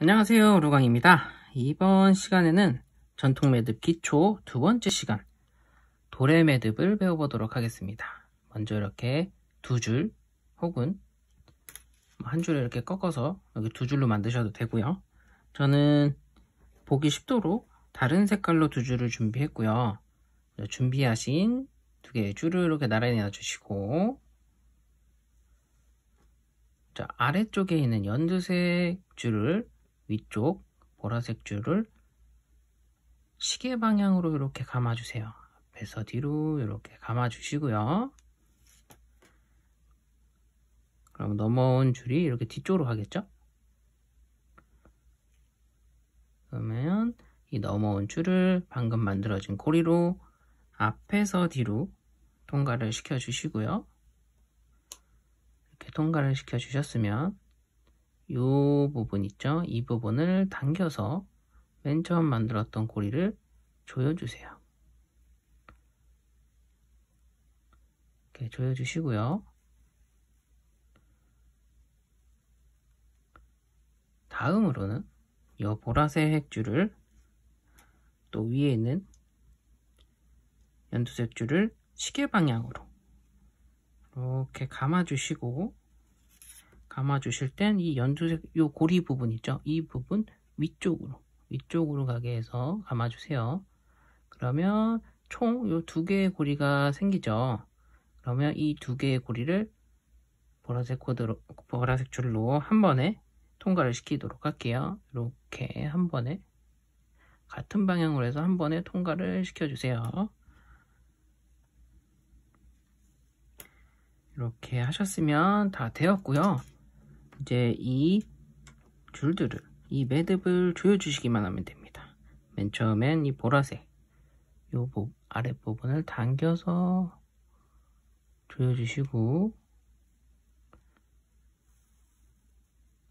안녕하세요 루강입니다 이번 시간에는 전통 매듭 기초 두 번째 시간 도래 매듭을 배워보도록 하겠습니다 먼저 이렇게 두 줄 혹은 한 줄을 이렇게 꺾어서 여기 두 줄로 만드셔도 되고요 저는 보기 쉽도록 다른 색깔로 두 줄을 준비했고요 준비하신 두 개의 줄을 이렇게 나란히 놔주시고 자, 아래쪽에 있는 연두색 줄을 위쪽 보라색 줄을 시계 방향으로 이렇게 감아주세요. 앞에서 뒤로 이렇게 감아주시고요. 그럼 넘어온 줄이 이렇게 뒤쪽으로 가겠죠? 그러면 이 넘어온 줄을 방금 만들어진 고리로 앞에서 뒤로 통과를 시켜주시고요. 이렇게 통과를 시켜주셨으면 이 부분 있죠? 이 부분을 당겨서 맨 처음 만들었던 고리를 조여주세요. 이렇게 조여주시고요. 다음으로는 이 보라색 핵줄을 또 위에 있는 연두색 줄을 시계 방향으로 이렇게 감아주시고 감아 주실 땐 이 연두색 요 고리 부분 있죠 이 부분 위쪽으로 위쪽으로 가게 해서 감아 주세요 그러면 총요두 개의 고리가 생기죠 그러면 이 두 개의 고리를 보라색 코드로 보라색 줄로 한 번에 통과를 시키도록 할게요 이렇게 한 번에 같은 방향으로 해서 한 번에 통과를 시켜주세요 이렇게 하셨으면 다 되었고요 이제 이 줄들을 이 매듭을 조여주시기만 하면 됩니다. 맨 처음엔 이 보라색 이 아랫부분을 당겨서 조여주시고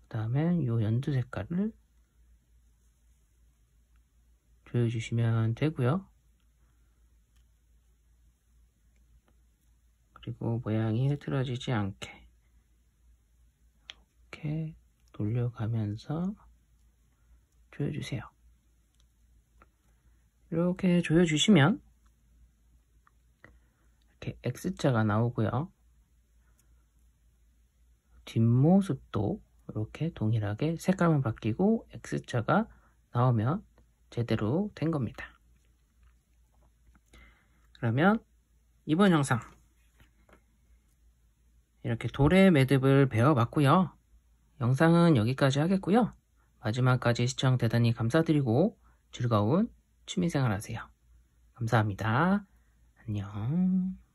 그 다음에 이 연두 색깔을 조여주시면 되고요. 그리고 모양이 흐트러지지 않게 이렇게 돌려가면서 조여주세요. 이렇게 조여주시면 이렇게 X자가 나오고요. 뒷모습도 이렇게 동일하게 색깔만 바뀌고 X자가 나오면 제대로 된 겁니다. 그러면 이번 영상 이렇게 돌의 매듭을 배워봤고요. 영상은 여기까지 하겠고요. 마지막까지 시청 대단히 감사드리고 즐거운 취미생활 하세요. 감사합니다. 안녕.